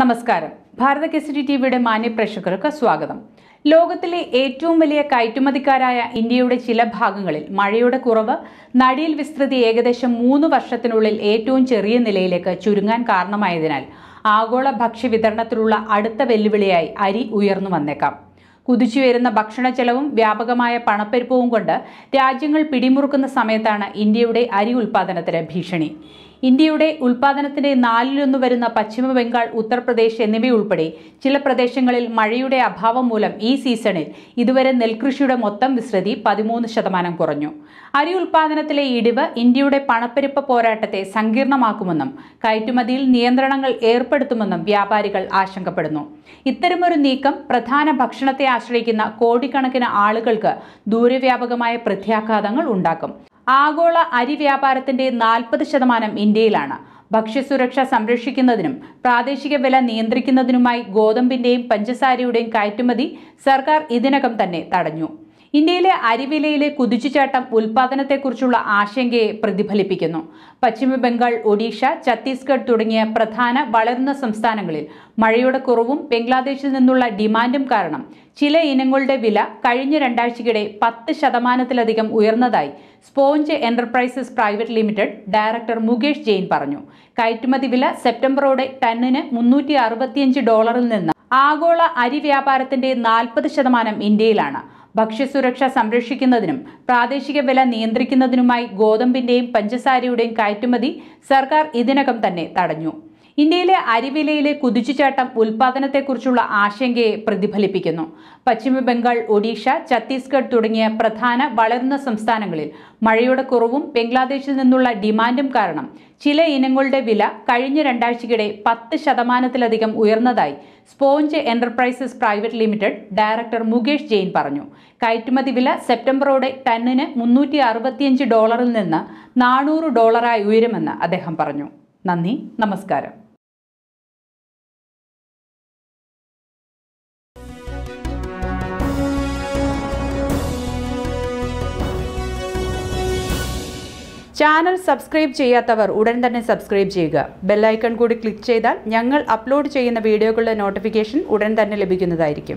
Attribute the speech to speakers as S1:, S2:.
S1: നമസ്കാരം ഭാരത കെസിഡി ടിവിയുടെ മാന്യ പ്രേക്ഷകർക്ക് സ്വാഗതം ലോകത്തിലെ ഏറ്റവും വലിയ കയറ്റുമതിക്കാരായ ഇന്ത്യയുടെ ചില ഭാഗങ്ങളിൽ മഴയുടെ കുറവ് നടിയിൽ വിസ്തൃതി ഏകദേശം മൂന്ന് വർഷത്തിനുള്ളിൽ ഏറ്റവും ചെറിയ നിലയിലേക്ക് ചുരുങ്ങാൻ കാരണമായതിനാൽ ആഗോള ഭക്ഷ്യവിതരണത്തിലുള്ള അടുത്ത വെല്ലുവിളിയായി അരി ഉയർന്നു വന്നേക്കാം കുതിച്ചുയരുന്ന ചെലവും വ്യാപകമായ പണപ്പെരുപ്പവും കൊണ്ട് രാജ്യങ്ങൾ പിടിമുറുക്കുന്ന സമയത്താണ് ഇന്ത്യയുടെ അരി ഉൽപ്പാദനത്തിന് ഭീഷണി ഇന്ത്യയുടെ ഉൽപാദനത്തിന്റെ നാലിലൊന്ന് വരുന്ന പശ്ചിമ ബംഗാൾ ഉത്തർപ്രദേശ് എന്നിവയുൾപ്പെടെ ചില പ്രദേശങ്ങളിൽ മഴയുടെ അഭാവം മൂലം ഈ സീസണിൽ ഇതുവരെ നെൽകൃഷിയുടെ മൊത്തം വിസ്തൃതി പതിമൂന്ന് ശതമാനം കുറഞ്ഞു അരി ഉൽപാദനത്തിലെ ഇടിവ് ഇന്ത്യയുടെ പണപ്പെരുപ്പ പോരാട്ടത്തെ സങ്കീർണമാക്കുമെന്നും കയറ്റുമതിയിൽ നിയന്ത്രണങ്ങൾ ഏർപ്പെടുത്തുമെന്നും വ്യാപാരികൾ ആശങ്കപ്പെടുന്നു ഇത്തരമൊരു നീക്കം പ്രധാന ഭക്ഷണത്തെ ആശ്രയിക്കുന്ന കോടിക്കണക്കിന് ആളുകൾക്ക് ദൂരവ്യാപകമായ പ്രത്യാഘാതങ്ങൾ ഉണ്ടാക്കും ആഗോള അരി വ്യാപാരത്തിന്റെ നാൽപ്പത് ശതമാനം ഇന്ത്യയിലാണ് ഭക്ഷ്യസുരക്ഷ സംരക്ഷിക്കുന്നതിനും പ്രാദേശിക വില നിയന്ത്രിക്കുന്നതിനുമായി ഗോതമ്പിന്റെയും പഞ്ചസാരയുടെയും കയറ്റുമതി സർക്കാർ ഇതിനകം തന്നെ തടഞ്ഞു ഇന്ത്യയിലെ അരിവിലയിലെ കുതിച്ചുചാട്ടം ഉൽപാദനത്തെക്കുറിച്ചുള്ള ആശങ്കയെ പ്രതിഫലിപ്പിക്കുന്നു പശ്ചിമബംഗാൾ ഒഡീഷ ഛത്തീസ്ഗഡ് തുടങ്ങിയ പ്രധാന വളരുന്ന സംസ്ഥാനങ്ങളിൽ മഴയുടെ കുറവും ബംഗ്ലാദേശിൽ നിന്നുള്ള ഡിമാൻഡും കാരണം ചില ഇനങ്ങളുടെ വില കഴിഞ്ഞ രണ്ടാഴ്ചയ്ക്കിടെ പത്ത് ശതമാനത്തിലധികം ഉയർന്നതായി sponge enterprises private limited director Mukesh Jain പറഞ്ഞു കയറ്റുമതി വില സെപ്റ്റംബറോടെ ടണ്ണിന് മുന്നൂറ്റി ഡോളറിൽ നിന്ന് ആഗോള അരി വ്യാപാരത്തിന്റെ നാൽപ്പത് ശതമാനം ഇന്ത്യയിലാണ് ഭക്ഷ്യസുരക്ഷ സംരക്ഷിക്കുന്നതിനും പ്രാദേശിക വില നിയന്ത്രിക്കുന്നതിനുമായി ഗോതമ്പിന്റെയും പഞ്ചസാരയുടെയും കയറ്റുമതി സർക്കാർ ഇതിനകം തന്നെ തടഞ്ഞു ഇന്ത്യയിലെ അരിവിലയിലെ കുതിച്ചുചാട്ടം ഉൽപാദനത്തെക്കുറിച്ചുള്ള ആശങ്കയെ പ്രതിഫലിപ്പിക്കുന്നു പശ്ചിമബംഗാൾ ഒഡീഷ ഛത്തീസ്ഗഡ് തുടങ്ങിയ പ്രധാന വളരുന്ന സംസ്ഥാനങ്ങളിൽ മഴയുടെ കുറവും ബംഗ്ലാദേശിൽ നിന്നുള്ള ഡിമാൻഡും കാരണം ചില ഇനങ്ങളുടെ വില കഴിഞ്ഞ രണ്ടാഴ്ചയ്ക്കിടെ പത്ത് ശതമാനത്തിലധികം ഉയർന്നതായി sponge enterprises private limited director Mukesh Jain പറഞ്ഞു കയറ്റുമതി വില സെപ്റ്റംബറോടെ ടണ്ണിന് മുന്നൂറ്റി ഡോളറിൽ നിന്ന് നാനൂറ് ഡോളറായി ഉയരുമെന്ന് അദ്ദേഹം പറഞ്ഞു നന്ദി നമസ്കാരം ചാനൽ സബ്സ്ക്രൈബ് ചെയ്യാത്തവർ ഉടൻ തന്നെ സബ്സ്ക്രൈബ് ചെയ്യുക ബെല്ലൈക്കൺ കൂടി ക്ലിക്ക് ചെയ്താൽ ഞങ്ങൾ അപ്ലോഡ് ചെയ്യുന്ന വീഡിയോകളുടെ നോട്ടിഫിക്കേഷൻ ഉടൻ തന്നെ ലഭിക്കുന്നതായിരിക്കും